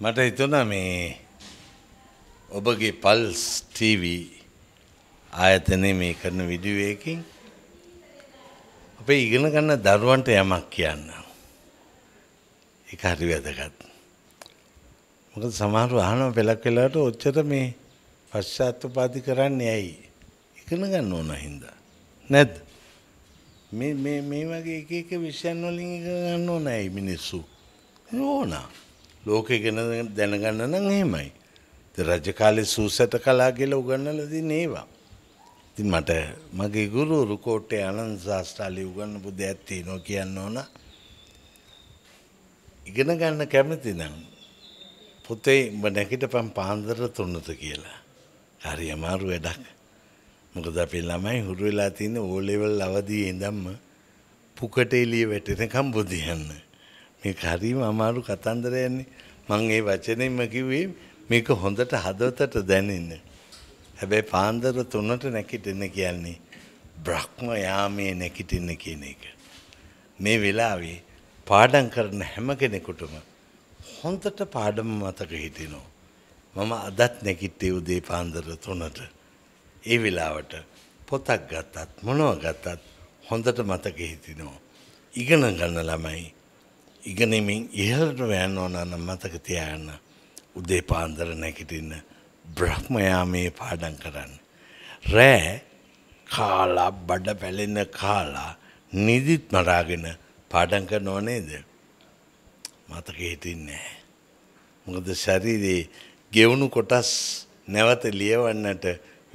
මට හිතුණා මේ ඔබගේ පල්ස් TV ආයතනයේ මේ කරන වීඩියෝ එකකින් අපේ ඉගෙන ගන්න දරුවන්ට යමක් කියන්න. ඒක හරි වැදගත්. මොකද සමහරව අහනවා පළක් වෙලාවට ඔච්චර මේ පශ්චාත්තුපාදි කරන්නේ ඇයි? ඉගෙන ගන්න ඕන හින්දා. නැද්ද? මේ මේ මේ වගේ එක එක විෂයන් වලින් ඉගෙන ගන්න ඕන ඇයි මිනිස්සු? ඕනා. ලෝකය ගැන දැනගන්න නම් එහෙමයි. රජ කාලේ සූසත කලා කියලා උගන්වලා දින ඒවා. ඉතින් මට මගේ ගුරුවරු කෝට්ටේ ආනන්ද ශාස්ත්‍රාලි උගන්වපු දෙයක් තියෙනවා කියන්න ඕන. ඉගෙන ගන්න කැමති නම් පුතේ උඹ නැගිටපන් පාන්දර තුනට කියලා. හරි අමාරු වැඩක්. මොකද අපි ළමයි හුරු වෙලා තියෙන ඕ ලෙවල් අවදියේ ඉඳන්ම පුකට එළිය වැටෙනකම් බුදියන්නේ. ඒක හරිම අමාරු කතන්දරයන්නේ මං ඒ වචනෙම කිව්වේ මේක හොඳට හදවතට දැනෙන්න හැබැයි පාන්දර තුනට නැකිටෙන්න කියන්නේ බ්‍රහ්ම යාමයේ නැකිටින්න කියන එක මේ වෙලාවේ පාඩම් කරන හැම කෙනෙකුටම හොඳට පාඩම මතක හිටිනවා මම අදත් නැකිට්ටේ උදේ පාන්දර තුනට ඒ වෙලාවට පොතක් ගත්තත් මොනව ගත්තත් හොඳට මතක හිටිනවා ඉගෙන ගන්න ළමයි ඉගෙනීමෙන් ඉහළට යනවා නම් මතක තියාගන්න උදේ පාන්දර නැගිටින්න බ්‍රහ්මයාමයේ පාඩම් කරන්න. රෑ කාලා බඩ පැලෙන කාලා නිදිත් මරාගෙන පාඩම් කරනව නේද? මතක හිටින්නේ නැහැ. මොකද ශරීරයේ ගෙවුණු කොටස් නැවත ලියවන්නට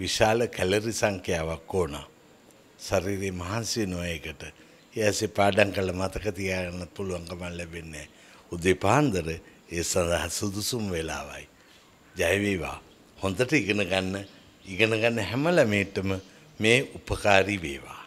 විශාල කැලරි සංඛ්‍යාවක් ඕන. ශරීරේ මහන්සි නොයකට ඒසේ පාඩම් කළ මතක තියාගන්න පුළුවන්කම ලැබෙන්නේ උදේ පාන්දර ඒ සඳහා සුදුසුම් වෙලාවයි ජය වේවා හොඳට ඉගෙන ගන්න ඉගෙන ගන්න හැම ළමයෙක්ටම මේ උපකාරී වේවා